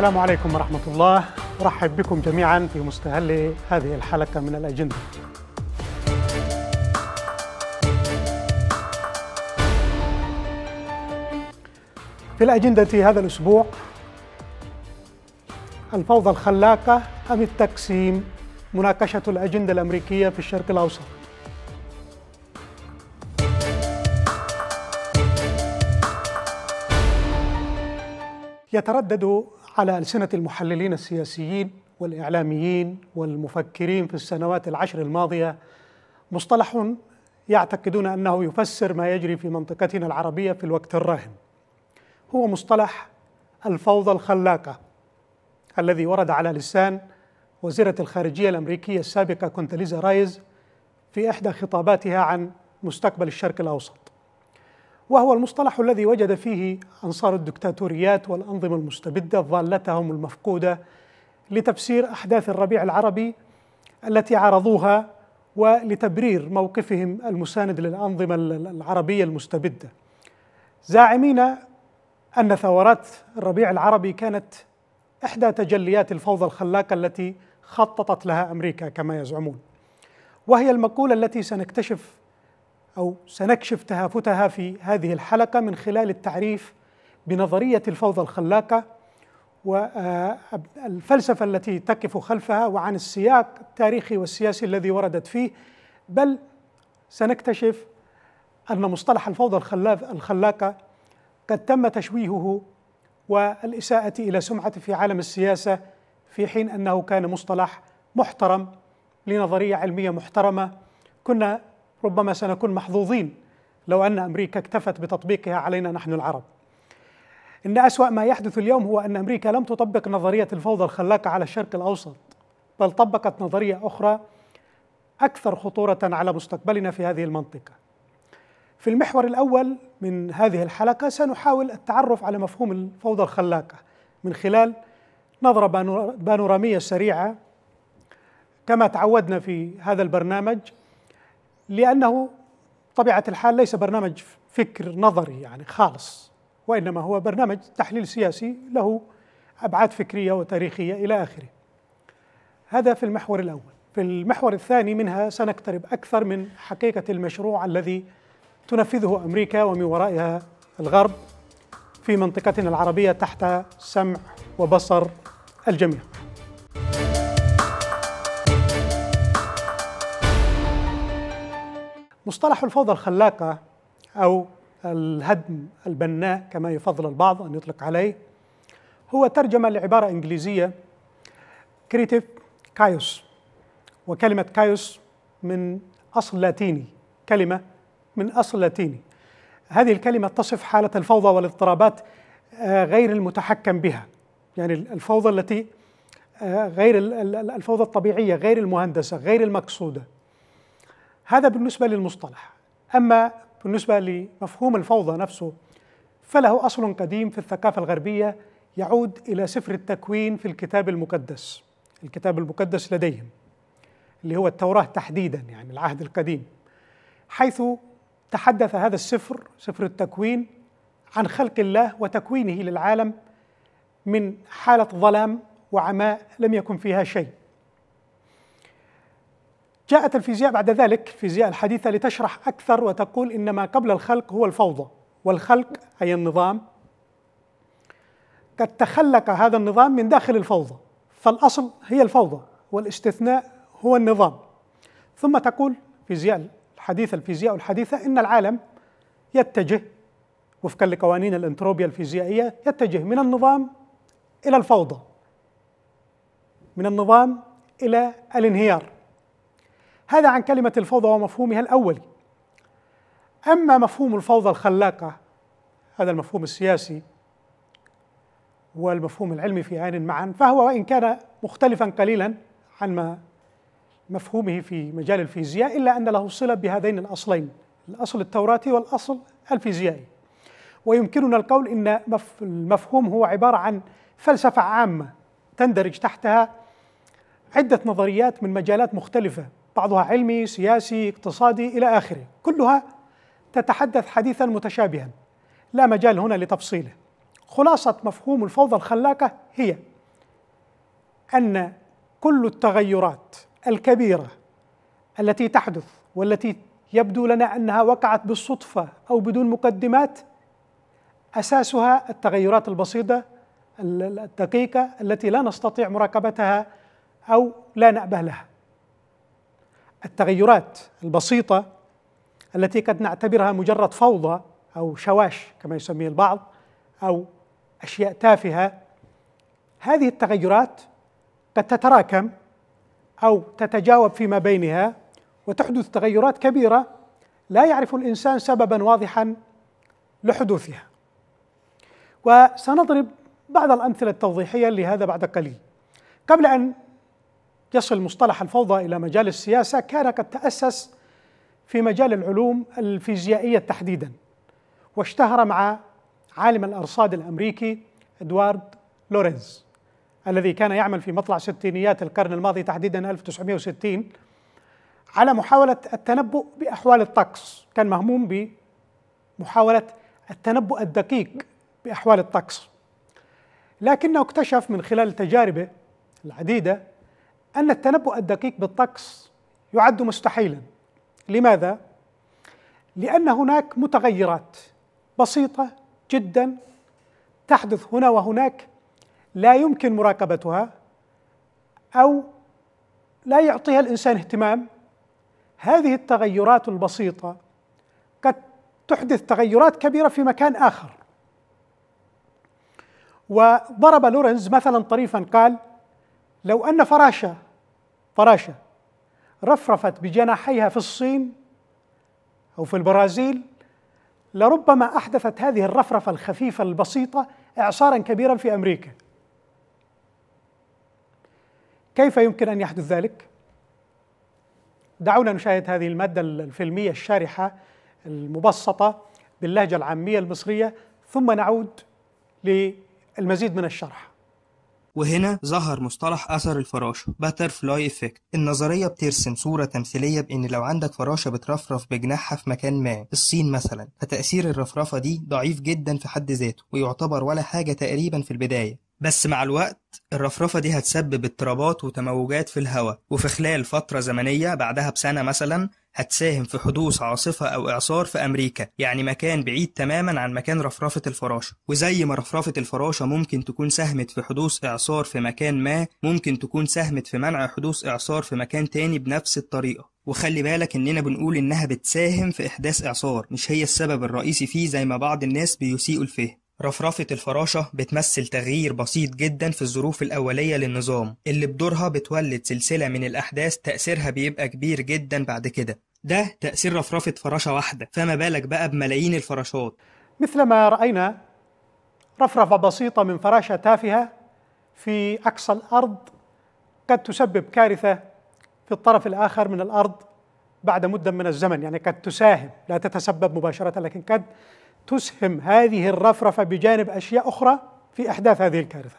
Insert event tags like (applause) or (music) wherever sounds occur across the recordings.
السلام عليكم ورحمة الله أرحب بكم جميعا في مستهل هذه الحلقة من الأجندة في الأجندة هذا الأسبوع الفوضى الخلاقة أم التقسيم مناقشة الأجندة الأمريكية في الشرق الأوسط يتردد على ألسنة المحللين السياسيين والإعلاميين والمفكرين في السنوات العشر الماضية مصطلح يعتقدون أنه يفسر ما يجري في منطقتنا العربية في الوقت الراهن هو مصطلح الفوضى الخلاقة الذي ورد على لسان وزيرة الخارجية الأمريكية السابقة كونتاليزا رايز في إحدى خطاباتها عن مستقبل الشرق الأوسط وهو المصطلح الذي وجد فيه انصار الدكتاتوريات والانظمه المستبده ضالتهم المفقوده لتفسير احداث الربيع العربي التي عارضوها ولتبرير موقفهم المساند للانظمه العربيه المستبده زاعمين ان ثورات الربيع العربي كانت احدى تجليات الفوضى الخلاقه التي خططت لها امريكا كما يزعمون وهي المقوله التي سنكتشف أو سنكشف تهافتها في هذه الحلقة من خلال التعريف بنظرية الفوضى الخلاقة والفلسفة التي تقف خلفها وعن السياق التاريخي والسياسي الذي وردت فيه بل سنكتشف أن مصطلح الفوضى الخلاقة قد تم تشويهه والإساءة إلى سمعة في عالم السياسة في حين أنه كان مصطلح محترم لنظرية علمية محترمة كنا ربما سنكون محظوظين لو أن أمريكا اكتفت بتطبيقها علينا نحن العرب إن أسوأ ما يحدث اليوم هو أن أمريكا لم تطبق نظرية الفوضى الخلاقة على الشرق الأوسط بل طبقت نظرية أخرى أكثر خطورة على مستقبلنا في هذه المنطقة في المحور الأول من هذه الحلقة سنحاول التعرف على مفهوم الفوضى الخلاقة من خلال نظرة بانورامية سريعة كما تعودنا في هذا البرنامج لأنه طبيعة الحال ليس برنامج فكر نظري يعني خالص وإنما هو برنامج تحليل سياسي له أبعاد فكرية وتاريخية إلى آخره هذا في المحور الأول في المحور الثاني منها سنقترب أكثر من حقيقة المشروع الذي تنفذه أمريكا ومن ورائها الغرب في منطقتنا العربية تحت سمع وبصر الجميع مصطلح الفوضى الخلاقة أو الهدم البناء كما يفضل البعض أن يطلق عليه هو ترجمة لعبارة إنجليزية كريتيف كايوس وكلمة كايوس من أصل لاتيني كلمة من أصل لاتيني هذه الكلمة تصف حالة الفوضى والاضطرابات آه، غير المتحكم بها يعني الفوضى التي آه، غير الفوضى الطبيعية غير المهندسة غير المقصودة هذا بالنسبة للمصطلح أما بالنسبة لمفهوم الفوضى نفسه فله أصل قديم في الثقافة الغربية يعود إلى سفر التكوين في الكتاب المقدس الكتاب المقدس لديهم اللي هو التوراة تحديدا يعني العهد القديم حيث تحدث هذا السفر سفر التكوين عن خلق الله وتكوينه للعالم من حالة ظلام وعماء لم يكن فيها شيء جاءت الفيزياء بعد ذلك الفيزياء الحديثة لتشرح أكثر وتقول إن ما قبل الخلق هو الفوضى والخلق أي النظام قد تخلق هذا النظام من داخل الفوضى فالأصل هي الفوضى والاستثناء هو النظام ثم تقول فيزياء الحديثة الفيزياء الحديثة إن العالم يتجه وفقا لقوانين الانتروبيا الفيزيائية يتجه من النظام إلى الفوضى من النظام إلى الانهيار هذا عن كلمة الفوضى ومفهومها الأولي أما مفهوم الفوضى الخلاقة هذا المفهوم السياسي والمفهوم العلمي في عين معا فهو وإن كان مختلفا قليلا عن مفهومه في مجال الفيزياء إلا أن له صلة بهذين الأصلين الأصل التوراتي والأصل الفيزيائي ويمكننا القول إن المفهوم هو عبارة عن فلسفة عامة تندرج تحتها عدة نظريات من مجالات مختلفة بعضها علمي سياسي اقتصادي إلى آخره كلها تتحدث حديثا متشابها لا مجال هنا لتفصيله خلاصة مفهوم الفوضى الخلاقة هي أن كل التغيرات الكبيرة التي تحدث والتي يبدو لنا أنها وقعت بالصدفة أو بدون مقدمات أساسها التغيرات البسيطة الدقيقة التي لا نستطيع مراقبتها أو لا نأبه لها التغيرات البسيطه التي قد نعتبرها مجرد فوضى او شواش كما يسميه البعض او اشياء تافهه هذه التغيرات قد تتراكم او تتجاوب فيما بينها وتحدث تغيرات كبيره لا يعرف الانسان سببا واضحا لحدوثها وسنضرب بعض الامثله التوضيحيه لهذا بعد قليل قبل ان يصل مصطلح الفوضى الى مجال السياسه كان قد تاسس في مجال العلوم الفيزيائيه تحديدا واشتهر مع عالم الارصاد الامريكي ادوارد لورنز الذي كان يعمل في مطلع ستينيات القرن الماضي تحديدا 1960 على محاوله التنبؤ باحوال الطقس، كان مهموم بمحاوله التنبؤ الدقيق باحوال الطقس. لكنه اكتشف من خلال تجاربه العديده أن التنبؤ الدقيق بالطقس يعد مستحيلا لماذا؟ لأن هناك متغيرات بسيطة جدا تحدث هنا وهناك لا يمكن مراقبتها أو لا يعطيها الإنسان اهتمام هذه التغيرات البسيطة قد تحدث تغيرات كبيرة في مكان آخر وضرب لورنز مثلا طريفا قال لو أن فراشة فراشة رفرفت بجناحيها في الصين أو في البرازيل لربما أحدثت هذه الرفرفة الخفيفة البسيطة إعصارا كبيرا في أمريكا كيف يمكن أن يحدث ذلك؟ دعونا نشاهد هذه المادة الفيلمية الشارحة المبسطة باللهجة العامية المصرية ثم نعود للمزيد من الشرح وهنا ظهر مصطلح أثر الفراشة فلاي افكت النظرية بترسم صورة تمثيلية بإن لو عندك فراشة بترفرف بجناحها في مكان ما الصين مثلا فتأثير الرفرفة دي ضعيف جدا في حد ذاته ويعتبر ولا حاجة تقريبا في البداية بس مع الوقت الرفرفة دي هتسبب اضطرابات وتموجات في الهواء وفي خلال فترة زمنية بعدها بسنة مثلا هتساهم في حدوث عاصفة أو إعصار في أمريكا يعني مكان بعيد تماما عن مكان رفرفة الفراشة وزي ما رفرفة الفراشة ممكن تكون ساهمت في حدوث إعصار في مكان ما ممكن تكون ساهمت في منع حدوث إعصار في مكان تاني بنفس الطريقة وخلي بالك اننا بنقول انها بتساهم في احداث اعصار مش هي السبب الرئيسي فيه زي ما بعض الناس بيسيئوا الفهم رفرفة الفراشة بتمثل تغيير بسيط جدا في الظروف الأولية للنظام اللي بدورها بتولد سلسلة من الأحداث تأثيرها بيبقى كبير جدا بعد كده ده تأثير رفرفة فراشة واحدة فما بالك بقى بملايين الفراشات مثلما رأينا رفرفة بسيطة من فراشة تافهة في أقصى الأرض قد تسبب كارثة في الطرف الآخر من الأرض بعد مدة من الزمن يعني قد تساهم لا تتسبب مباشرة لكن قد تسهم هذه الرفرفه بجانب اشياء اخرى في احداث هذه الكارثه.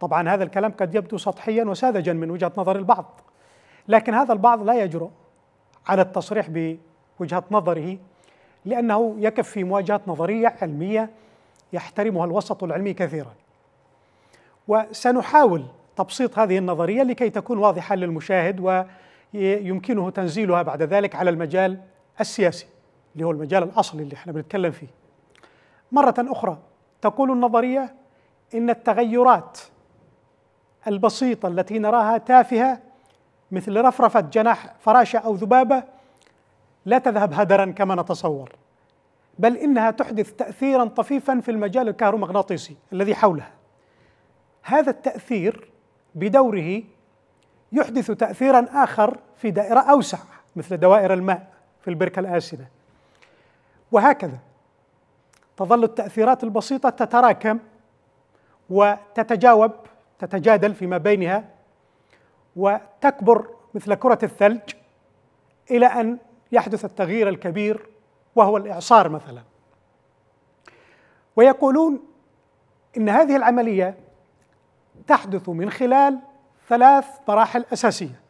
طبعا هذا الكلام قد يبدو سطحيا وساذجا من وجهه نظر البعض. لكن هذا البعض لا يجرؤ على التصريح بوجهه نظره لانه يكف في مواجهه نظريه علميه يحترمها الوسط العلمي كثيرا. وسنحاول تبسيط هذه النظريه لكي تكون واضحه للمشاهد ويمكنه تنزيلها بعد ذلك على المجال السياسي اللي هو المجال الاصلي اللي احنا بنتكلم فيه. مرة أخرى تقول النظرية إن التغيرات البسيطة التي نراها تافهة مثل رفرفة جناح فراشة أو ذبابة لا تذهب هدرا كما نتصور بل إنها تحدث تأثيرا طفيفا في المجال الكهرومغناطيسي الذي حولها هذا التأثير بدوره يحدث تأثيرا آخر في دائرة أوسع مثل دوائر الماء في البركة الآسنة وهكذا تظل التاثيرات البسيطه تتراكم وتتجاوب تتجادل فيما بينها وتكبر مثل كره الثلج الى ان يحدث التغيير الكبير وهو الاعصار مثلا ويقولون ان هذه العمليه تحدث من خلال ثلاث مراحل اساسيه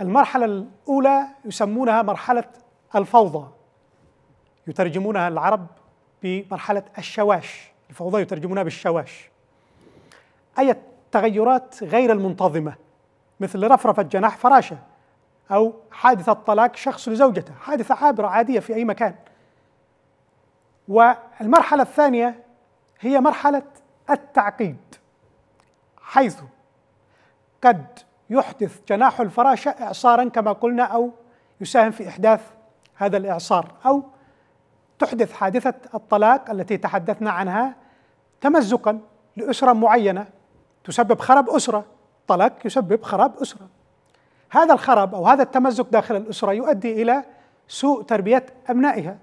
المرحله الاولى يسمونها مرحله الفوضى يترجمونها العرب بمرحلة الشواش الفوضى يترجمونها بالشواش أي تغيرات غير المنتظمة مثل رفرفة جناح فراشة أو حادثة طلاق شخص لزوجته حادثة عابرة عادية في أي مكان والمرحلة الثانية هي مرحلة التعقيد حيث قد يحدث جناح الفراشة إعصارا كما قلنا أو يساهم في إحداث هذا الإعصار أو تحدث حادثه الطلاق التي تحدثنا عنها تمزقا لاسره معينه تسبب خراب اسره، طلاق يسبب خراب اسره. هذا الخراب او هذا التمزق داخل الاسره يؤدي الى سوء تربيه ابنائها.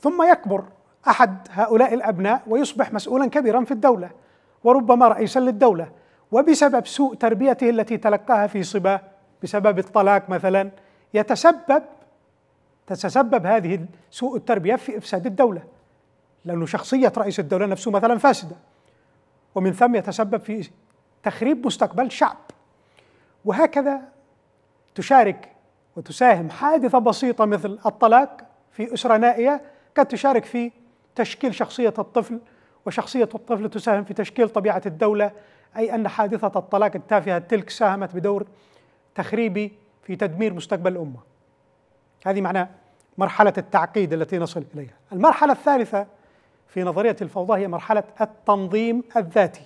ثم يكبر احد هؤلاء الابناء ويصبح مسؤولا كبيرا في الدوله وربما رئيسا للدوله وبسبب سوء تربيته التي تلقاها في صباه بسبب الطلاق مثلا يتسبب تتسبب هذه سوء التربية في إفساد الدولة لأن شخصية رئيس الدولة نفسه مثلا فاسدة ومن ثم يتسبب في تخريب مستقبل شعب وهكذا تشارك وتساهم حادثة بسيطة مثل الطلاق في أسرة نائية قد تشارك في تشكيل شخصية الطفل وشخصية الطفل تساهم في تشكيل طبيعة الدولة أي أن حادثة الطلاق التافهة تلك ساهمت بدور تخريبي في تدمير مستقبل الأمة هذه معنى مرحلة التعقيد التي نصل إليها المرحلة الثالثة في نظرية الفوضى هي مرحلة التنظيم الذاتي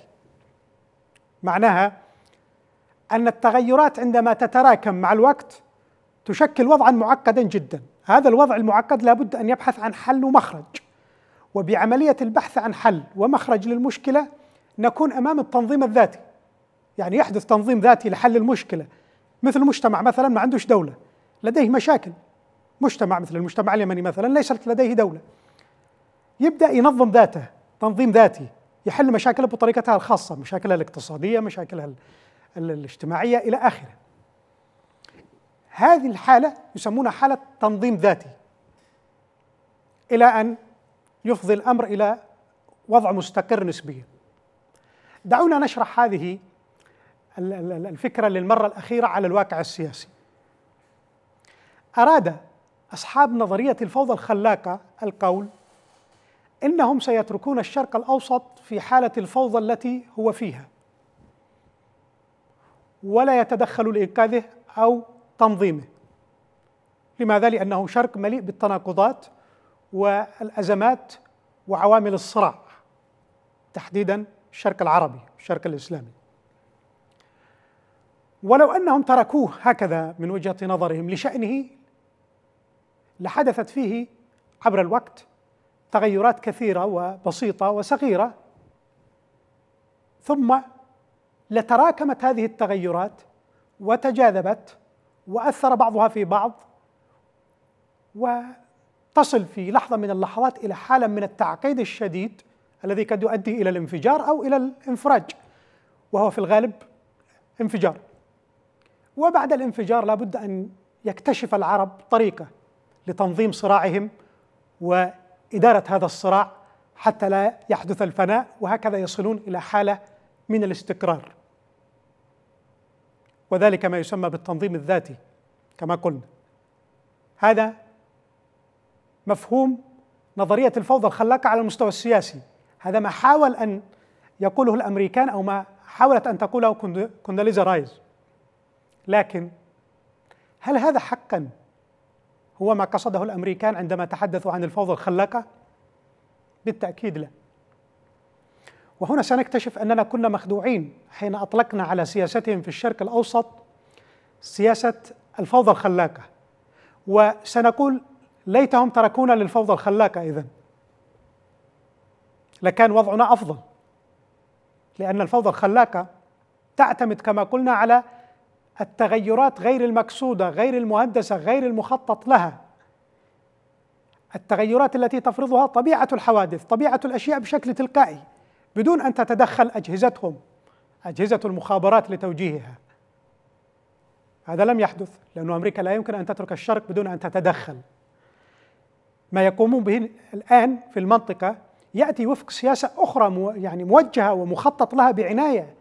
معناها أن التغيرات عندما تتراكم مع الوقت تشكل وضعا معقدا جدا هذا الوضع المعقد لابد أن يبحث عن حل ومخرج وبعملية البحث عن حل ومخرج للمشكلة نكون أمام التنظيم الذاتي يعني يحدث تنظيم ذاتي لحل المشكلة مثل مجتمع مثلا ما عندوش دولة لديه مشاكل مجتمع مثل المجتمع اليمني مثلا ليست لديه دوله يبدا ينظم ذاته تنظيم ذاتي يحل مشاكله بطريقتها الخاصه مشاكلها الاقتصاديه مشاكلها الاجتماعيه الى اخره هذه الحاله يسمونها حاله تنظيم ذاتي الى ان يفضي الامر الى وضع مستقر نسبيا دعونا نشرح هذه الفكره للمره الاخيره على الواقع السياسي اراد أصحاب نظرية الفوضى الخلاقة القول إنهم سيتركون الشرق الأوسط في حالة الفوضى التي هو فيها ولا يتدخل لإنقاذه أو تنظيمه لماذا؟ لأنه شرق مليء بالتناقضات والأزمات وعوامل الصراع تحديدا الشرق العربي الشرق الإسلامي ولو أنهم تركوه هكذا من وجهة نظرهم لشأنه لحدثت فيه عبر الوقت تغيرات كثيره وبسيطه وصغيره ثم لتراكمت هذه التغيرات وتجاذبت واثر بعضها في بعض وتصل في لحظه من اللحظات الى حاله من التعقيد الشديد الذي قد يؤدي الى الانفجار او الى الانفراج وهو في الغالب انفجار وبعد الانفجار لابد ان يكتشف العرب طريقه لتنظيم صراعهم وإدارة هذا الصراع حتى لا يحدث الفناء وهكذا يصلون إلى حالة من الاستقرار وذلك ما يسمى بالتنظيم الذاتي كما قلنا هذا مفهوم نظرية الفوضى الخلاقة على المستوى السياسي هذا ما حاول أن يقوله الأمريكان أو ما حاولت أن تقوله كونداليزا رايز لكن هل هذا حقا هو ما قصده الامريكان عندما تحدثوا عن الفوضى الخلاقه بالتاكيد لا وهنا سنكتشف اننا كنا مخدوعين حين اطلقنا على سياستهم في الشرق الاوسط سياسه الفوضى الخلاقه وسنقول ليتهم تركونا للفوضى الخلاقه اذا لكان وضعنا افضل لان الفوضى الخلاقه تعتمد كما قلنا على التغيرات غير المقصوده غير المهندسه غير المخطط لها التغيرات التي تفرضها طبيعه الحوادث طبيعه الاشياء بشكل تلقائي بدون ان تتدخل اجهزتهم اجهزه المخابرات لتوجيهها هذا لم يحدث لأن أمريكا لا يمكن أن تترك الشرق بدون أن تتدخل ما يقومون به الآن في المنطقة يأتي وفق سياسة أخرى يعني موجهة ومخطط لها بعناية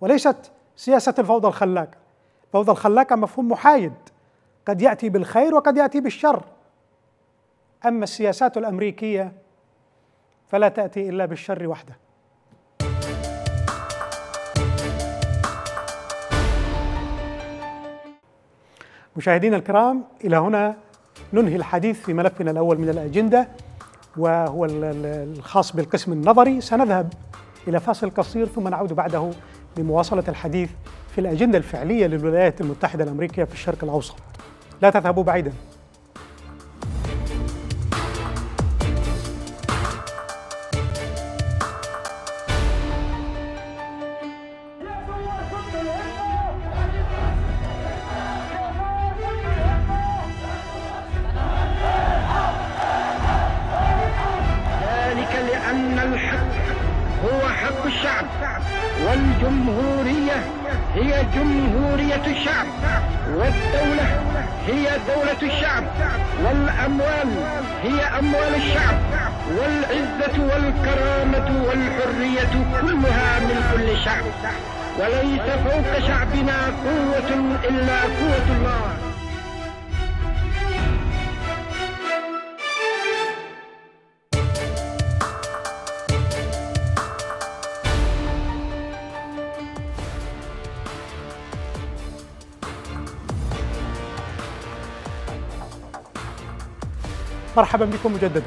وليست سياسة الفوضى الخلاقة فوضى الخلاقة مفهوم محايد قد يأتي بالخير وقد يأتي بالشر أما السياسات الأمريكية فلا تأتي إلا بالشر وحده مشاهدينا الكرام إلى هنا ننهي الحديث في ملفنا الأول من الأجندة وهو الخاص بالقسم النظري سنذهب إلى فاصل قصير ثم نعود بعده لمواصلة الحديث في الأجندة الفعلية للولايات المتحدة الأمريكية في الشرق الأوسط لا تذهبوا بعيدا الشعب والدولة هي دولة الشعب والأموال هي أموال الشعب والعزة والكرامة والحرية كلها من كل شعب وليس فوق شعبنا قوة إلا قوة الله مرحبا بكم مجددا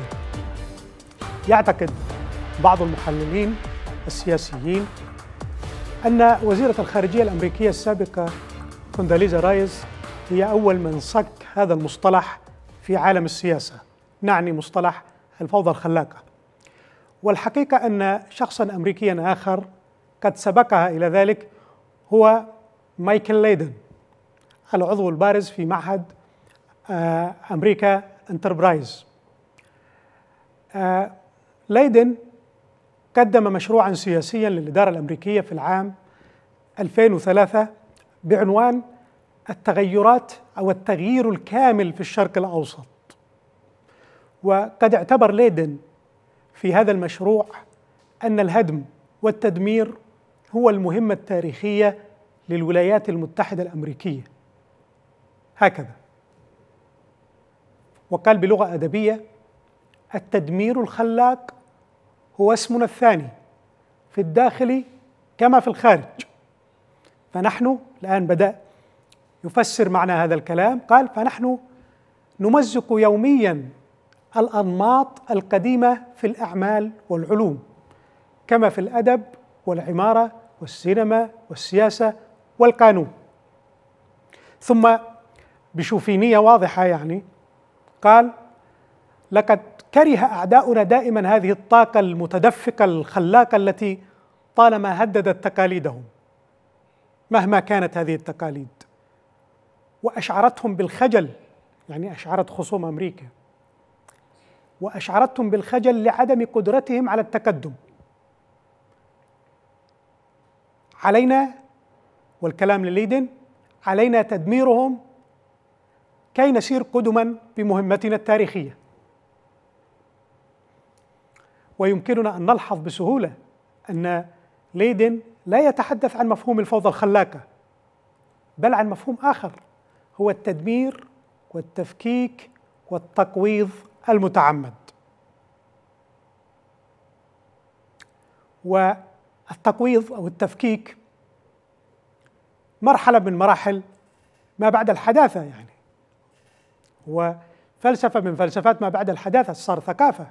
يعتقد بعض المحللين السياسيين أن وزيرة الخارجية الأمريكية السابقة كونداليزا رايز هي أول من صك هذا المصطلح في عالم السياسة نعني مصطلح الفوضى الخلاقة والحقيقة أن شخصا أمريكيا آخر قد سبقها إلى ذلك هو مايكل ليدن العضو البارز في معهد آه، أمريكا انتربرايز آه، ليدن قدم مشروعا سياسيا للإدارة الأمريكية في العام 2003 بعنوان التغيرات أو التغيير الكامل في الشرق الأوسط وقد اعتبر ليدن في هذا المشروع أن الهدم والتدمير هو المهمة التاريخية للولايات المتحدة الأمريكية هكذا وقال بلغة أدبية التدمير الخلاق هو اسمنا الثاني في الداخل كما في الخارج فنحن الآن بدأ يفسر معنى هذا الكلام قال فنحن نمزق يوميا الأنماط القديمة في الأعمال والعلوم كما في الأدب والعمارة والسينما والسياسة والقانون ثم بشوفينية واضحة يعني قال لقد كره اعداؤنا دائما هذه الطاقه المتدفقه الخلاقه التي طالما هددت تقاليدهم مهما كانت هذه التقاليد واشعرتهم بالخجل يعني اشعرت خصوم امريكا واشعرتهم بالخجل لعدم قدرتهم على التقدم علينا والكلام لليدن علينا تدميرهم كي نسير قدما بمهمتنا التاريخيه ويمكننا ان نلحظ بسهوله ان ليدن لا يتحدث عن مفهوم الفوضى الخلاقه بل عن مفهوم اخر هو التدمير والتفكيك والتقويض المتعمد والتقويض او التفكيك مرحله من مراحل ما بعد الحداثه يعني هو فلسفة من فلسفات ما بعد الحداثة صار ثقافة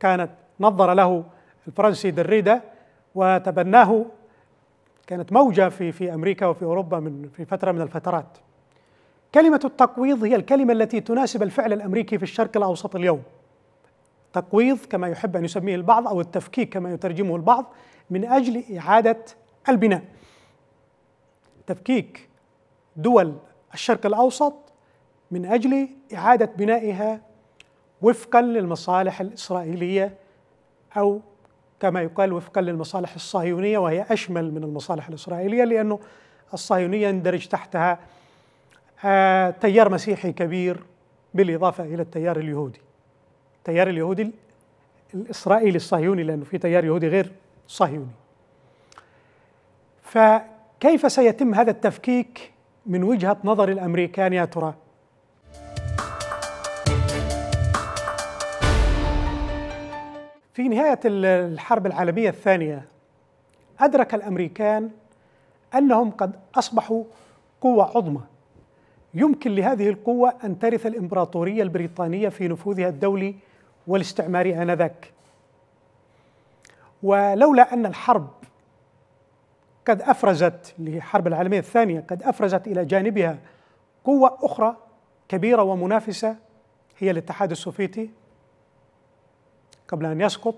كانت نظر له الفرنسي دريدا وتبناه كانت موجة في في أمريكا وفي أوروبا من في فترة من الفترات كلمة التقويض هي الكلمة التي تناسب الفعل الأمريكي في الشرق الأوسط اليوم تقويض كما يحب أن يسميه البعض أو التفكيك كما يترجمه البعض من أجل إعادة البناء تفكيك دول الشرق الأوسط من اجل اعاده بنائها وفقا للمصالح الاسرائيليه او كما يقال وفقا للمصالح الصهيونيه وهي اشمل من المصالح الاسرائيليه لانه الصهيونيه يندرج تحتها آه، تيار مسيحي كبير بالاضافه الى التيار اليهودي. التيار اليهودي الاسرائيلي الصهيوني لانه في تيار يهودي غير صهيوني. فكيف سيتم هذا التفكيك من وجهه نظر الامريكان يا ترى؟ في نهاية الحرب العالمية الثانية أدرك الأمريكان أنهم قد أصبحوا قوة عظمى يمكن لهذه القوة أن ترث الإمبراطورية البريطانية في نفوذها الدولي والاستعماري آنذاك ولولا أن الحرب قد أفرزت لحرب العالمية الثانية قد أفرزت إلى جانبها قوة أخرى كبيرة ومنافسة هي الاتحاد السوفيتي قبل أن يسقط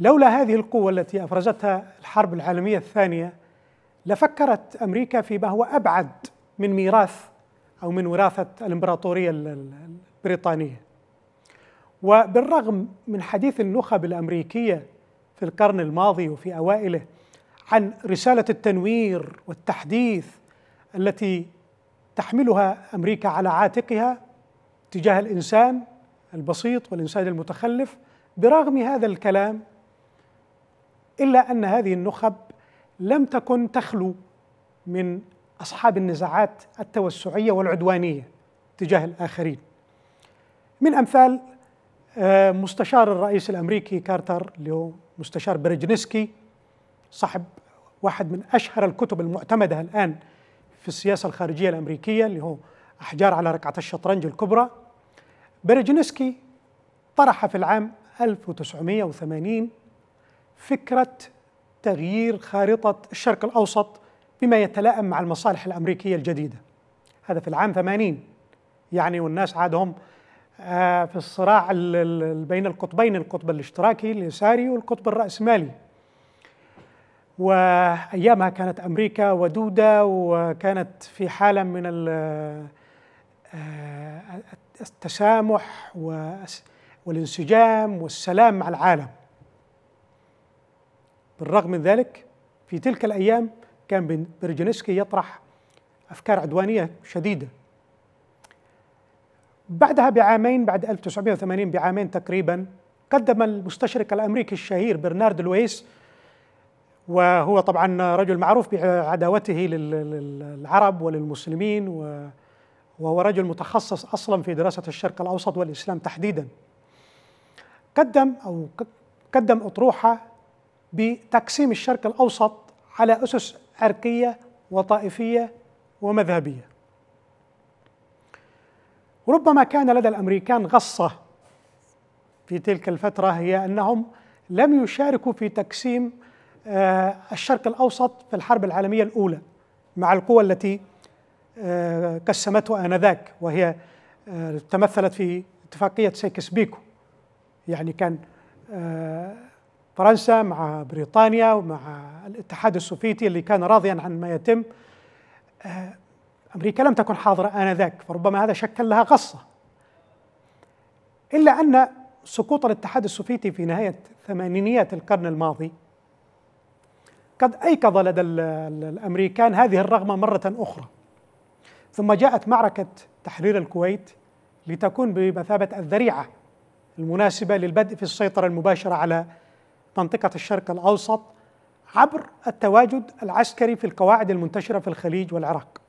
لولا هذه القوة التي أفرزتها الحرب العالمية الثانية لفكرت أمريكا فيما هو أبعد من ميراث أو من وراثة الإمبراطورية البريطانية وبالرغم من حديث النخب الأمريكية في القرن الماضي وفي أوائله عن رسالة التنوير والتحديث التي تحملها أمريكا على عاتقها تجاه الإنسان البسيط والإنسان المتخلف برغم هذا الكلام إلا أن هذه النخب لم تكن تخلو من أصحاب النزاعات التوسعية والعدوانية تجاه الآخرين من أمثال آه، مستشار الرئيس الأمريكي كارتر اللي هو مستشار برجنسكي صاحب واحد من أشهر الكتب المعتمدة الآن في السياسة الخارجية الأمريكية اللي هو أحجار على ركعة الشطرنج الكبرى بيرجنسكي طرح في العام 1980 فكرة تغيير خارطة الشرق الأوسط بما يتلائم مع المصالح الأمريكية الجديدة هذا في العام 80 يعني والناس عادهم آه، في الصراع بين القطبين القطب الاشتراكي اليساري والقطب الرأسمالي وأيامها كانت أمريكا ودودة وكانت في حالة من آه، التسامح والانسجام والسلام مع العالم بالرغم من ذلك في تلك الأيام كان برجنسكي يطرح أفكار عدوانية شديدة بعدها بعامين بعد 1980 بعامين تقريبا قدم المستشرق الأمريكي الشهير برنارد لويس وهو طبعا رجل معروف بعداوته للعرب وللمسلمين و وهو رجل متخصص أصلا في دراسة الشرق الأوسط والإسلام تحديدا قدم أو قدم أطروحة بتقسيم الشرق الأوسط على أسس عرقية وطائفية ومذهبية ربما كان لدى الأمريكان غصة في تلك الفترة هي أنهم لم يشاركوا في تقسيم آه، الشرق الأوسط في الحرب العالمية الأولى مع القوى التي آه، قسمته آنذاك وهي آه، تمثلت في اتفاقية سيكس بيكو يعني كان آه، فرنسا مع بريطانيا ومع الاتحاد السوفيتي اللي كان راضيا عن ما يتم أمريكا لم تكن حاضرة آنذاك فربما هذا شكل لها غصة إلا أن سقوط الاتحاد السوفيتي في نهاية ثمانينيات القرن الماضي قد أيقظ لدى الأمريكان هذه الرغبة مرة أخرى ثم جاءت معركة تحرير الكويت لتكون بمثابة الذريعة المناسبة للبدء في السيطرة المباشرة على منطقة الشرق الأوسط عبر التواجد العسكري في القواعد المنتشرة في الخليج والعراق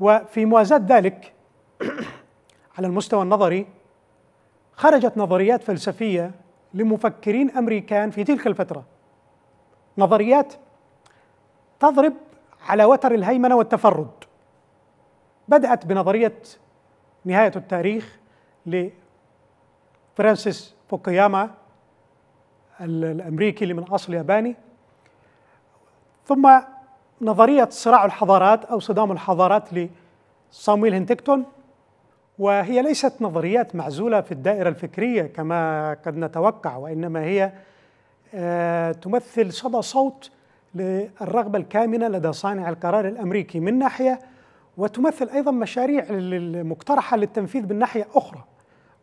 وفي موازاة ذلك (clears throat) على المستوى النظري خرجت نظريات فلسفية لمفكرين أمريكان في تلك الفترة نظريات تضرب على وتر الهيمنه والتفرد بدات بنظريه نهايه التاريخ لفرانسيس فوكياما الامريكي اللي من اصل ياباني ثم نظريه صراع الحضارات او صدام الحضارات لصامويل هنتكتون وهي ليست نظريات معزوله في الدائره الفكريه كما قد نتوقع وانما هي آه، تمثل صدى صوت للرغبة الكامنة لدى صانع القرار الأمريكي من ناحية وتمثل أيضا مشاريع المقترحة للتنفيذ من ناحية أخرى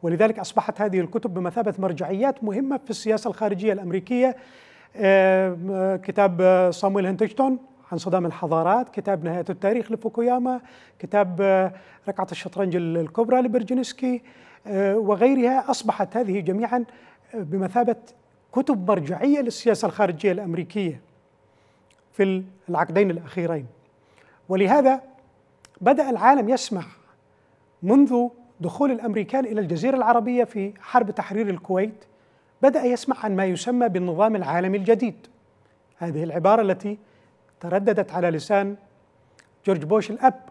ولذلك أصبحت هذه الكتب بمثابة مرجعيات مهمة في السياسة الخارجية الأمريكية آه، كتاب صامويل هنتجتون عن صدام الحضارات كتاب نهاية التاريخ لفوكوياما كتاب آه، ركعة الشطرنج الكبرى لبرجنسكي آه، وغيرها أصبحت هذه جميعا بمثابة كتب مرجعية للسياسة الخارجية الأمريكية في العقدين الأخيرين ولهذا بدأ العالم يسمع منذ دخول الأمريكان إلى الجزيرة العربية في حرب تحرير الكويت بدأ يسمع عن ما يسمى بالنظام العالمي الجديد هذه العبارة التي ترددت على لسان جورج بوش الأب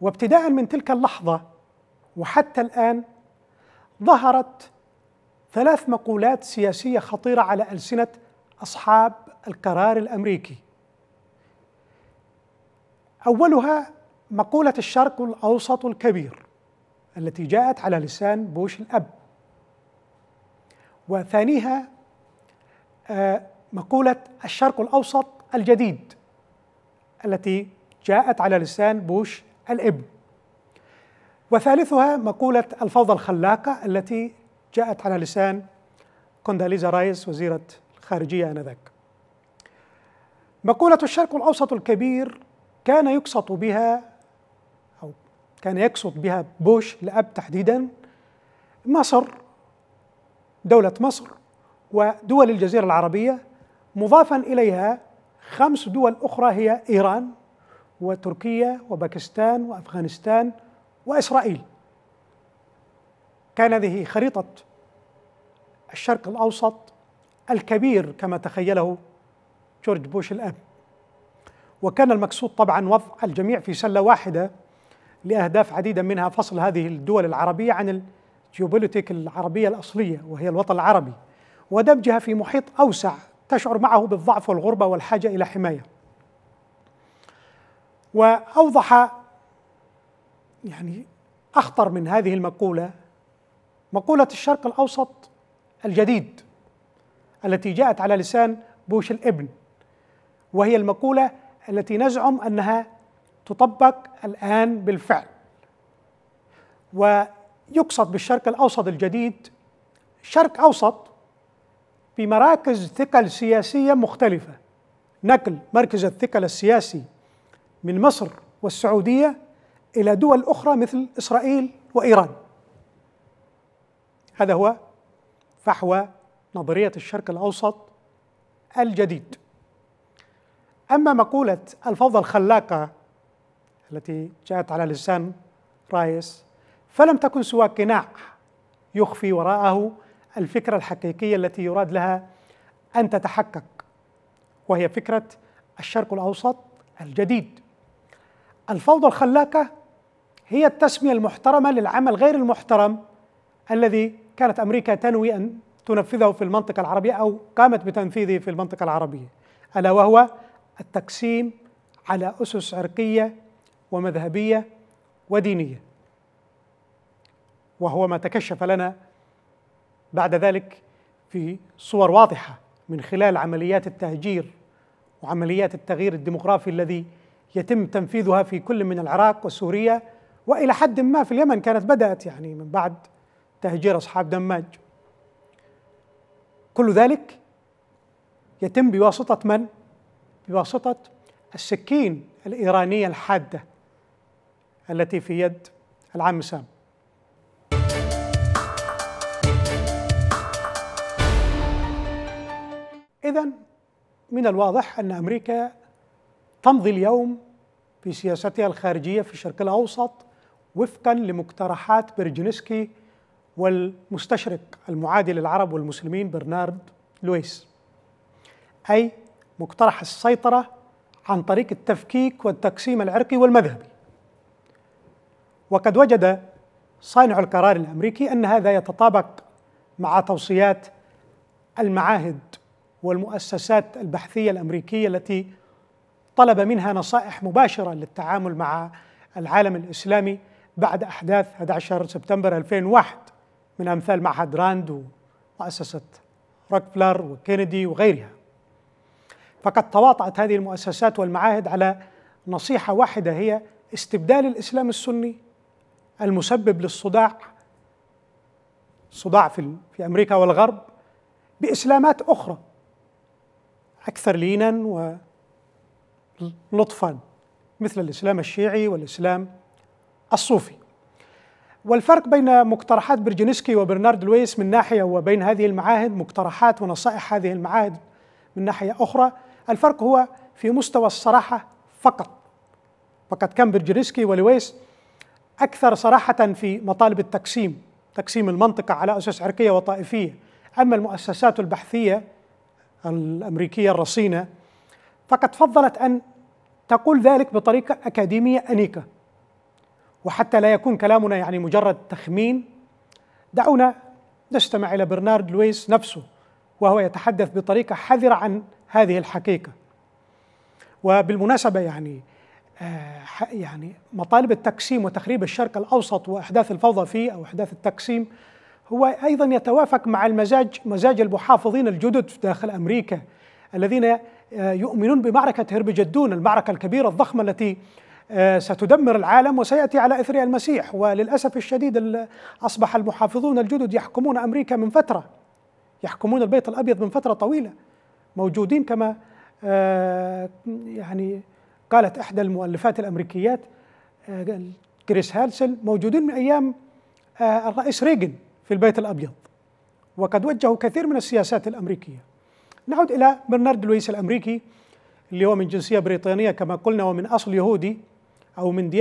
وابتداء من تلك اللحظة وحتى الآن ظهرت ثلاث مقولات سياسية خطيرة على ألسنة أصحاب القرار الامريكي اولها مقوله الشرق الاوسط الكبير التي جاءت على لسان بوش الاب وثانيها آه، مقوله الشرق الاوسط الجديد التي جاءت على لسان بوش الابن وثالثها مقولة الفوضى الخلاقة التي جاءت على لسان كونداليزا رايس وزيرة الخارجية آنذاك مقولة الشرق الأوسط الكبير كان يقصد بها أو كان يقصد بها بوش لأب تحديدا مصر دولة مصر ودول الجزيرة العربية مضافا إليها خمس دول أخرى هي إيران وتركيا وباكستان وأفغانستان وإسرائيل كان هذه خريطة الشرق الأوسط الكبير كما تخيله جورج بوش الأب وكان المقصود طبعا وضع الجميع في سلة واحدة لأهداف عديدة منها فصل هذه الدول العربية عن الجيوبوليتيك العربية الأصلية وهي الوطن العربي ودمجها في محيط أوسع تشعر معه بالضعف والغربة والحاجة إلى حماية وأوضح يعني أخطر من هذه المقولة مقولة الشرق الأوسط الجديد التي جاءت على لسان بوش الابن وهي المقولة التي نزعم أنها تطبق الآن بالفعل ويقصد بالشرق الأوسط الجديد شرق أوسط بمراكز ثقل سياسية مختلفة نقل مركز الثقل السياسي من مصر والسعودية إلى دول أخرى مثل إسرائيل وإيران هذا هو فحوى نظرية الشرق الأوسط الجديد أما مقولة الفوضى الخلاقة التي جاءت على لسان رايس فلم تكن سوى قناع يخفي وراءه الفكرة الحقيقية التي يراد لها أن تتحقق وهي فكرة الشرق الأوسط الجديد الفوضى الخلاقة هي التسمية المحترمة للعمل غير المحترم الذي كانت أمريكا تنوي أن تنفذه في المنطقة العربية أو قامت بتنفيذه في المنطقة العربية ألا وهو التقسيم على أسس عرقية ومذهبية ودينية وهو ما تكشف لنا بعد ذلك في صور واضحة من خلال عمليات التهجير وعمليات التغيير الديمغرافي الذي يتم تنفيذها في كل من العراق وسوريا والى حد ما في اليمن كانت بدات يعني من بعد تهجير اصحاب دماج. كل ذلك يتم بواسطه من؟ بواسطة السكين الإيرانية الحادة التي في يد العم سام إذا من الواضح أن أمريكا تمضي اليوم في سياستها الخارجية في الشرق الأوسط وفقا لمقترحات برجنسكي والمستشرق المعادي للعرب والمسلمين برنارد لويس أي مقترح السيطرة عن طريق التفكيك والتقسيم العرقي والمذهبي وقد وجد صانع القرار الأمريكي أن هذا يتطابق مع توصيات المعاهد والمؤسسات البحثية الأمريكية التي طلب منها نصائح مباشرة للتعامل مع العالم الإسلامي بعد أحداث 11 سبتمبر 2001 من أمثال معهد راند ومؤسسة روكفلر وكينيدي وغيرها فقد تواطأت هذه المؤسسات والمعاهد على نصيحة واحدة هي استبدال الإسلام السني المسبب للصداع صداع في في أمريكا والغرب بإسلامات أخرى أكثر لينا ولطفا مثل الإسلام الشيعي والإسلام الصوفي والفرق بين مقترحات برجينسكي وبرنارد لويس من ناحية وبين هذه المعاهد مقترحات ونصائح هذه المعاهد من ناحية أخرى الفرق هو في مستوى الصراحة فقط فقد كان برجريسكي ولويس أكثر صراحة في مطالب التقسيم تقسيم المنطقة على أسس عرقية وطائفية أما المؤسسات البحثية الأمريكية الرصينة فقد فضلت أن تقول ذلك بطريقة أكاديمية أنيقة وحتى لا يكون كلامنا يعني مجرد تخمين دعونا نستمع إلى برنارد لويس نفسه وهو يتحدث بطريقة حذرة عن هذه الحقيقة وبالمناسبة يعني آه، يعني مطالب التقسيم وتخريب الشرق الأوسط وأحداث الفوضى فيه أو أحداث التقسيم هو أيضا يتوافق مع المزاج مزاج المحافظين الجدد في داخل أمريكا الذين آه، يؤمنون بمعركة هرب جدون المعركة الكبيرة الضخمة التي آه، ستدمر العالم وسيأتي على إثرها المسيح وللأسف الشديد أصبح المحافظون الجدد يحكمون أمريكا من فترة يحكمون البيت الأبيض من فترة طويلة موجودين كما آه، يعني قالت احدى المؤلفات الامريكيات آه، كريس هالسل موجودين من ايام آه، الرئيس ريغن في البيت الابيض وقد وجهوا كثير من السياسات الامريكيه. نعود الى برنارد لويس الامريكي اللي هو من جنسيه بريطانيه كما قلنا ومن اصل يهودي او من دي...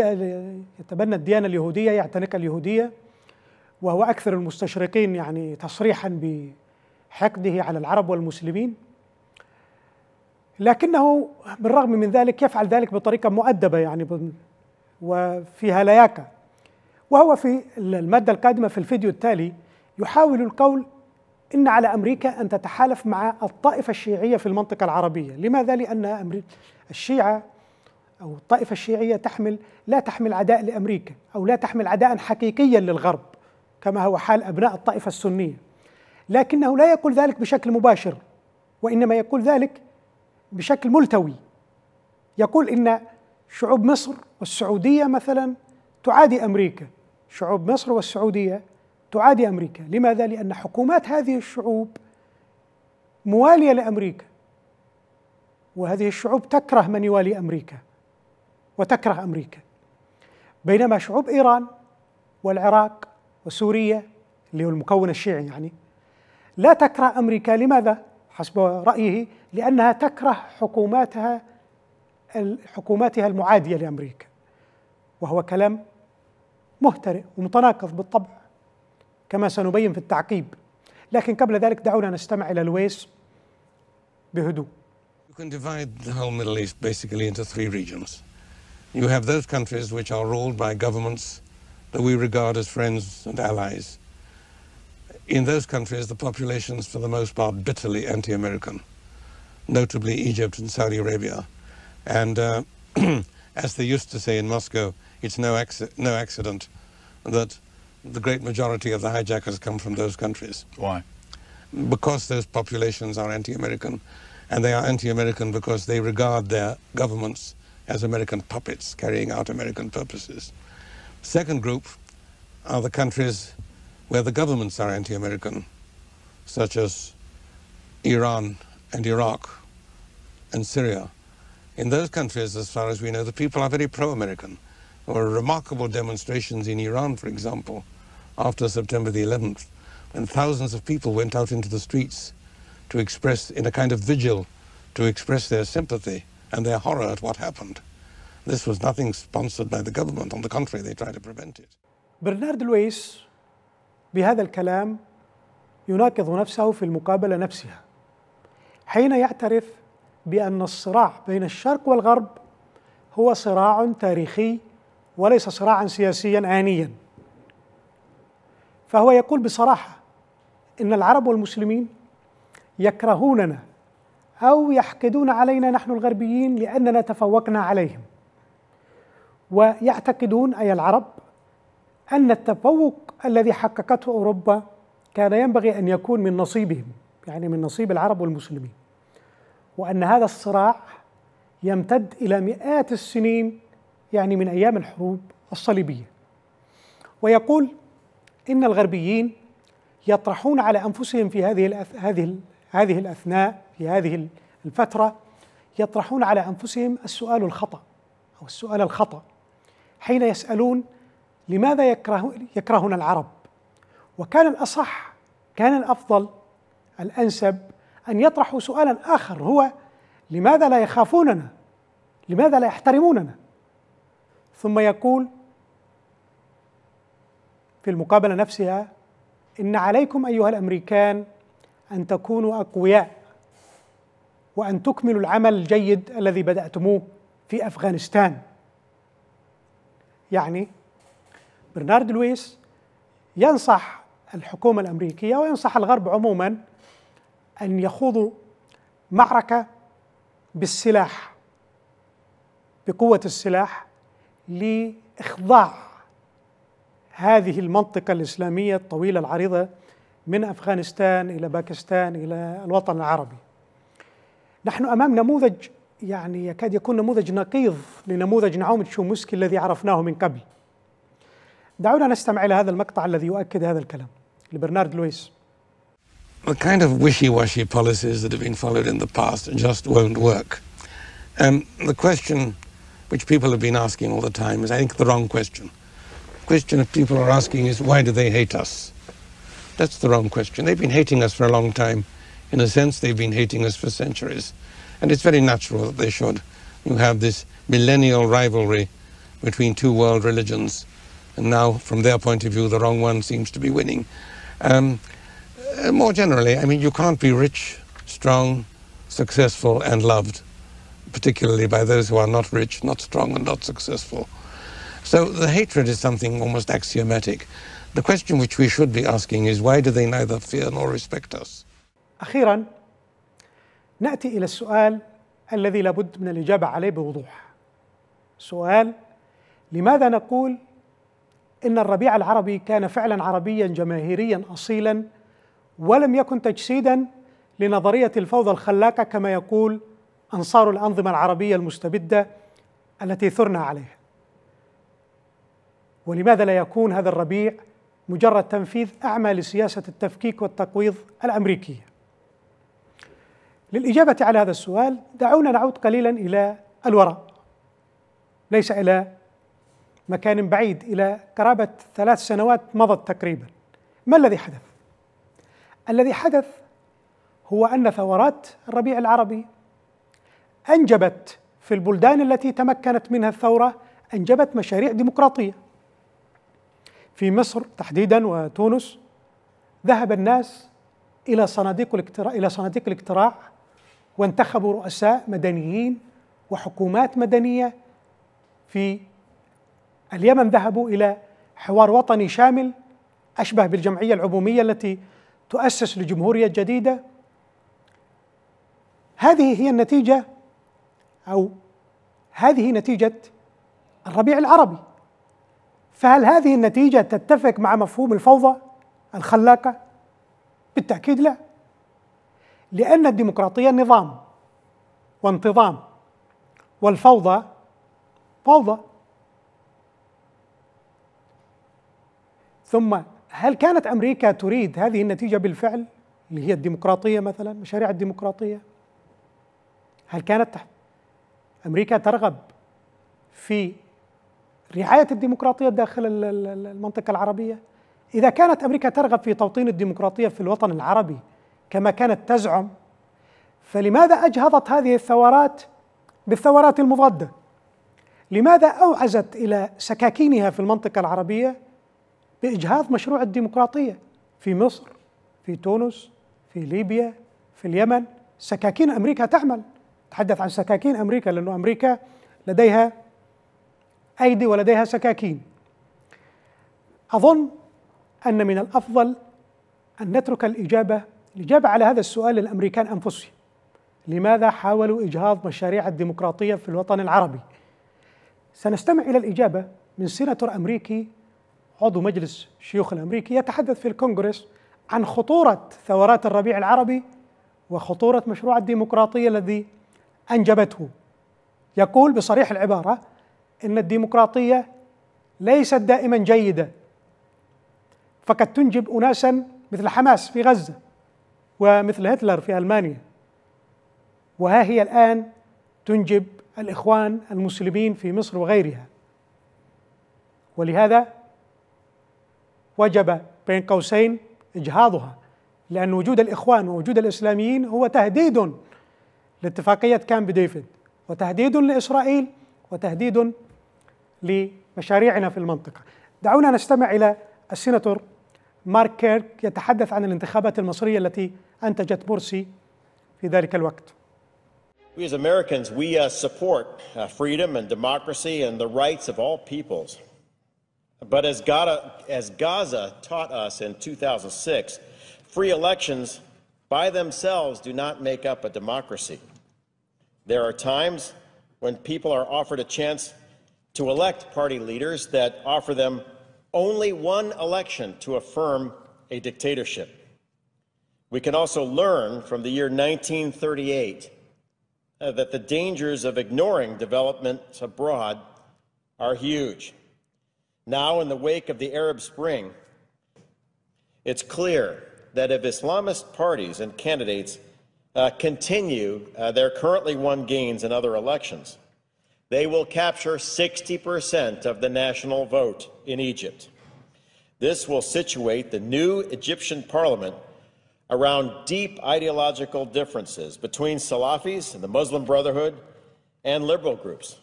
يتبنى الديانه اليهوديه يعتنق اليهوديه وهو اكثر المستشرقين يعني تصريحا بحقده على العرب والمسلمين لكنه بالرغم من ذلك يفعل ذلك بطريقة مؤدبة يعني وفيها لياقة وهو في المادة القادمة في الفيديو التالي يحاول القول إن على أمريكا أن تتحالف مع الطائفة الشيعية في المنطقة العربية لماذا؟ لأن الشيعة أو الطائفة الشيعية تحمل لا تحمل عداء لأمريكا أو لا تحمل عداء حقيقيا للغرب كما هو حال أبناء الطائفة السنية لكنه لا يقول ذلك بشكل مباشر وإنما يقول ذلك بشكل ملتوي يقول ان شعوب مصر والسعوديه مثلا تعادي امريكا شعوب مصر والسعوديه تعادي امريكا لماذا لان حكومات هذه الشعوب مواليه لامريكا وهذه الشعوب تكره من يوالي امريكا وتكره امريكا بينما شعوب ايران والعراق وسوريا اللي هو المكون الشيعي يعني لا تكره امريكا لماذا حسب رايه لأنها تكره حكوماتها حكوماتها المعادية لأمريكا وهو كلام مهترئ ومتناقض بالطبع كما سنبين في التعقيب لكن قبل ذلك دعونا نستمع إلى لويس بهدوء You can divide the whole Middle East basically into three regions. You have those countries which are ruled by governments that we regard as friends and allies. In those countries, the populations for the most part bitterly anti-American. notably Egypt and Saudi Arabia. And uh, (clears throat) as they used to say in Moscow, it's no, no accident that the great majority of the hijackers come from those countries. Why? Because those populations are anti-American. And they are anti-American because they regard their governments as American puppets carrying out American purposes. Second group are the countries where the governments are anti-American, such as Iran and Iraq, and Syria. In those countries, as far as we know, the people are very pro-American. There were remarkable demonstrations in Iran, for example, after September the 11th, when thousands of people went out into the streets to express, in a kind of vigil, to express their sympathy and their horror at what happened. This was nothing sponsored by the government. On the contrary, they tried to prevent it. برنارد لويس بهذا الكلام يناقض نفسه في المقابلة نفسها حين يعترف بأن الصراع بين الشرق والغرب هو صراع تاريخي وليس صراعا سياسيا آنيا فهو يقول بصراحة إن العرب والمسلمين يكرهوننا أو يحقدون علينا نحن الغربيين لأننا تفوقنا عليهم ويعتقدون أي العرب أن التفوق الذي حققته أوروبا كان ينبغي أن يكون من نصيبهم يعني من نصيب العرب والمسلمين وأن هذا الصراع يمتد إلى مئات السنين يعني من أيام الحروب الصليبية ويقول إن الغربيين يطرحون على أنفسهم في هذه هذه هذه الأثناء في هذه الفترة يطرحون على أنفسهم السؤال الخطأ أو السؤال الخطأ حين يسألون لماذا يكره يكرهنا العرب وكان الأصح كان الأفضل الأنسب أن يطرحوا سؤالا آخر هو لماذا لا يخافوننا؟ لماذا لا يحترموننا؟ ثم يقول في المقابلة نفسها إن عليكم أيها الأمريكان أن تكونوا أقوياء وأن تكملوا العمل الجيد الذي بدأتموه في أفغانستان يعني برنارد لويس ينصح الحكومة الأمريكية وينصح الغرب عموما أن يخوضوا معركة بالسلاح بقوة السلاح لإخضاع هذه المنطقة الإسلامية الطويلة العريضة من أفغانستان إلى باكستان إلى الوطن العربي نحن أمام نموذج يعني يكاد يكون نموذج نقيض لنموذج نعوم تشومسكي الذي عرفناه من قبل دعونا نستمع إلى هذا المقطع الذي يؤكد هذا الكلام لبرنارد لويس the kind of wishy-washy policies that have been followed in the past just won't work. Um, the question which people have been asking all the time is, I think, the wrong question. The question that people are asking is, why do they hate us? That's the wrong question. They've been hating us for a long time. In a sense, they've been hating us for centuries. And it's very natural that they should. You have this millennial rivalry between two world religions. And now, from their point of view, the wrong one seems to be winning. Um, more generally, I mean, you can't be rich, strong, successful, and loved, particularly by those who are not rich, not strong, and not successful. So the hatred is something almost axiomatic. The question which we should be asking is why do they neither fear nor respect us? أخيرا نأتي إلى السؤال الذي لابد من الإجابة عليه بوضوح. سؤال لماذا نقول إن الربيع العربي كان فعلا عربيا جماهيريا أصيلا ولم يكن تجسيدا لنظريه الفوضى الخلاقه كما يقول انصار الانظمه العربيه المستبده التي ثرنا عليها ولماذا لا يكون هذا الربيع مجرد تنفيذ اعمى لسياسه التفكيك والتقويض الامريكيه للاجابه على هذا السؤال دعونا نعود قليلا الى الوراء ليس الى مكان بعيد الى قرابه ثلاث سنوات مضت تقريبا ما الذي حدث الذي حدث هو ان ثورات الربيع العربي انجبت في البلدان التي تمكنت منها الثوره انجبت مشاريع ديمقراطيه في مصر تحديدا وتونس ذهب الناس الى صناديق الاقتراع الى صناديق الاقتراع وانتخبوا رؤساء مدنيين وحكومات مدنيه في اليمن ذهبوا الى حوار وطني شامل اشبه بالجمعيه العموميه التي تؤسس لجمهورية جديدة هذه هي النتيجة أو هذه نتيجة الربيع العربي فهل هذه النتيجة تتفق مع مفهوم الفوضى الخلاقة؟ بالتأكيد لا لأن الديمقراطية نظام وانتظام والفوضى فوضى ثم هل كانت امريكا تريد هذه النتيجه بالفعل اللي هي الديمقراطيه مثلا مشاريع الديمقراطيه هل كانت امريكا ترغب في رعايه الديمقراطيه داخل المنطقه العربيه اذا كانت امريكا ترغب في توطين الديمقراطيه في الوطن العربي كما كانت تزعم فلماذا اجهضت هذه الثورات بالثورات المضاده لماذا اوعزت الى سكاكينها في المنطقه العربيه باجهاض مشروع الديمقراطيه في مصر في تونس في ليبيا في اليمن سكاكين امريكا تعمل تحدث عن سكاكين امريكا لانه امريكا لديها ايدي ولديها سكاكين اظن ان من الافضل ان نترك الاجابه الاجابه على هذا السؤال للامريكان انفسهم لماذا حاولوا اجهاض مشاريع الديمقراطيه في الوطن العربي سنستمع الى الاجابه من سيناتور امريكي عضو مجلس الشيوخ الامريكي يتحدث في الكونغرس عن خطوره ثورات الربيع العربي وخطوره مشروع الديمقراطيه الذي انجبته يقول بصريح العباره ان الديمقراطيه ليست دائما جيده فقد تنجب اناسا مثل حماس في غزه ومثل هتلر في المانيا وها هي الان تنجب الاخوان المسلمين في مصر وغيرها ولهذا وجب بين قوسين إجهاضها لأن وجود الإخوان ووجود الإسلاميين هو تهديد لاتفاقية كامب ديفيد وتهديد لإسرائيل وتهديد لمشاريعنا في المنطقة دعونا نستمع إلى السيناتور مارك كيرك يتحدث عن الانتخابات المصرية التي أنتجت مرسي في ذلك الوقت We as Americans, we uh, support uh, freedom and democracy and the rights of all peoples. But as Gaza, as Gaza taught us in 2006, free elections by themselves do not make up a democracy. There are times when people are offered a chance to elect party leaders that offer them only one election to affirm a dictatorship. We can also learn from the year 1938 uh, that the dangers of ignoring developments abroad are huge. Now, in the wake of the Arab Spring, it's clear that if Islamist parties and candidates uh, continue uh, their currently won gains in other elections, they will capture 60% of the national vote in Egypt. This will situate the new Egyptian parliament around deep ideological differences between Salafis and the Muslim Brotherhood and liberal groups,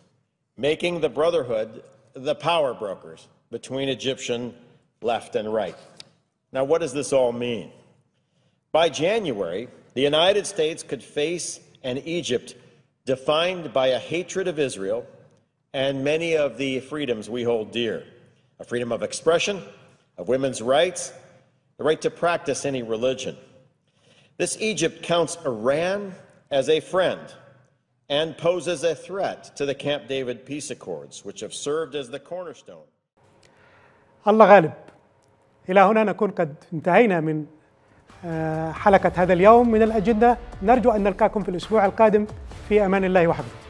making the Brotherhood the power brokers between Egyptian left and right. Now, what does this all mean? By January, the United States could face an Egypt defined by a hatred of Israel and many of the freedoms we hold dear a freedom of expression, of women's rights, the right to practice any religion. This Egypt counts Iran as a friend and poses a threat to the Camp David peace accords, which have served as the cornerstone. الله غالب. إلى هنا نكون قد انتهينا من آه، حلقة هذا اليوم من الأجندة نرجو أن نلقاكم في الأسبوع القادم في أمان الله وحفظه